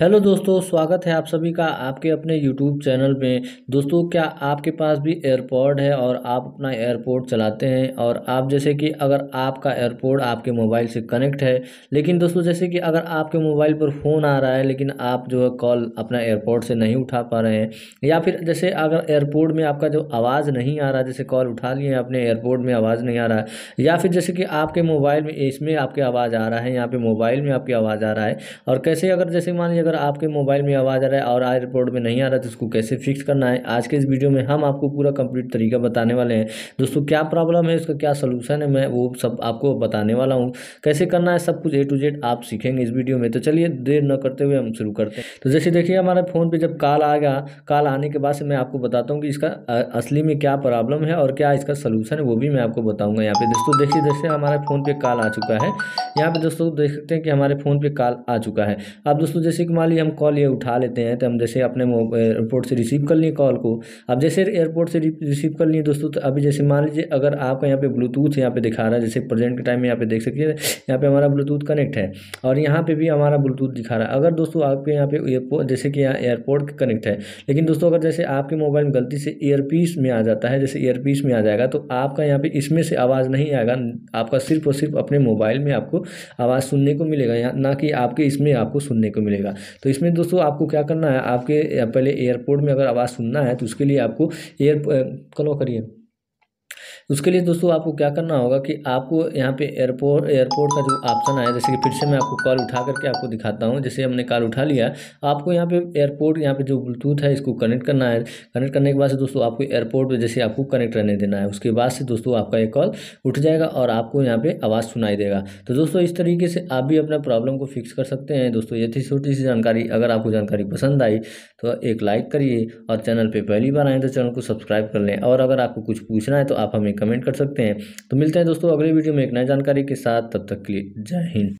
hello दोस्तों स्वागत है आप सभी का आपके अपने यूट्यूब चैनल में दोस्तों क्या आपके पास भी एयरपोर्ट है और आप अपना एयरपोर्ट चलाते हैं और आप जैसे कि अगर आपका एयरपोर्ट आपके मोबाइल से कनेक्ट है लेकिन दोस्तों जैसे कि अगर आपके मोबाइल पर फ़ोन आ रहा है लेकिन आप जो है कॉल अपना एयरपोर्ट से नहीं उठा पा रहे हैं या फिर जैसे अगर एयरपोर्ट में आपका जो आवाज़ नहीं आ रहा जैसे कॉल उठा लिए अपने एयरपोर्ट में आवाज़ नहीं आ रहा है या फिर जैसे कि आपके मोबाइल में इसमें आपकी आवाज़ आ रहा है यहाँ पर मोबाइल में आपकी आवाज़ आ रहा है और कैसे अगर जैसे मान लीजिए अगर आपके मोबाइल में आवाज़ आ रहा है और एयरपोर्ट में नहीं आ रहा तो इसको कैसे फिक्स करना है आज के इस वीडियो में हम आपको पूरा कंप्लीट तरीका बताने वाले हैं दोस्तों क्या प्रॉब्लम है उसका क्या सोल्यूशन है मैं वो सब आपको बताने वाला हूँ कैसे करना है सब कुछ ए टू जेड आप सीखेंगे इस वीडियो में तो चलिए देर न करते हुए हम शुरू करते हैं तो जैसे देखिए हमारे फ़ोन पर जब कॉल आ गया कॉल आने के बाद से मैं आपको बताता हूँ कि इसका असली में क्या प्रॉब्लम है और क्या इसका सोल्यूशन है वो भी मैं आपको बताऊँगा यहाँ पे दोस्तों देखिए जैसे हमारे फ़ोन पे कॉल आ चुका है यहाँ पर दोस्तों देख सकते हैं कि हमारे फ़ोन पर कॉल आ चुका है अब दोस्तों जैसे कि मान लीजिए हम कॉल ये उठा लेते हैं तो हम जैसे अपने एयरपोर्ट से रिसीव कर लिए कॉल को अब जैसे एयरपोर्ट से रिसीव कर लिए दोस्तों तो अभी जैसे मान लीजिए अगर आपका यहाँ पे ब्लूटूथ यहाँ पे दिखा रहा है जैसे प्रेजेंट के टाइम में यहाँ पे देख सकिए यहाँ पे हमारा ब्लूटूथ कनेक्ट है और यहाँ पर भी हमारा ब्लूटूथ दिखा रहा है अगर दोस्तों आपके यहाँ पे जैसे कि यहाँ एयरपोर्ट कनेक्ट है लेकिन दोस्तों अगर जैसे आपके मोबाइल में गलती से ईयरपीस में आ जाता है जैसे ईयरपीस में आ जाएगा तो आपका यहाँ पर इसमें से आवाज़ नहीं आएगा आपका सिर्फ और सिर्फ अपने मोबाइल में आपको आवाज़ सुनने को मिलेगा ना कि आपके इसमें आपको सुनने को मिलेगा तो इसमें दोस्तों आपको क्या करना है आपके पहले एयरपोर्ट में अगर आवाज़ सुनना है तो उसके लिए आपको एयर कलो करिए उसके लिए दोस्तों आपको क्या करना होगा कि आपको यहाँ पे एयरपोर्ट एयरपोर्ट का जो ऑप्शन आया जैसे कि फिर से मैं आपको कॉल उठा करके आपको दिखाता हूँ जैसे हमने कॉल उठा लिया आपको यहाँ पे एयरपोर्ट यहाँ पे जो ब्लूटूथ है इसको कनेक्ट करना है कनेक्ट करने के बाद से दोस्तों आपको एयरपोर्ट पर जैसे आपको कनेक्ट रहने देना है उसके बाद से दोस्तों आपका ये कॉल उठ जाएगा और आपको यहाँ पर आवाज़ सुनाई देगा तो दोस्तों इस तरीके से आप भी अपना प्रॉब्लम को फिक्स कर सकते हैं दोस्तों ये थी छोटी सी जानकारी अगर आपको जानकारी पसंद आई तो एक लाइक करिए और चैनल पर पहली बार आए तो चैनल को सब्सक्राइब कर लें और अगर आपको कुछ पूछना है तो आप हमें कमेंट कर सकते हैं तो मिलते हैं दोस्तों अगले वीडियो में एक नई जानकारी के साथ तब तक के लिए जय हिंद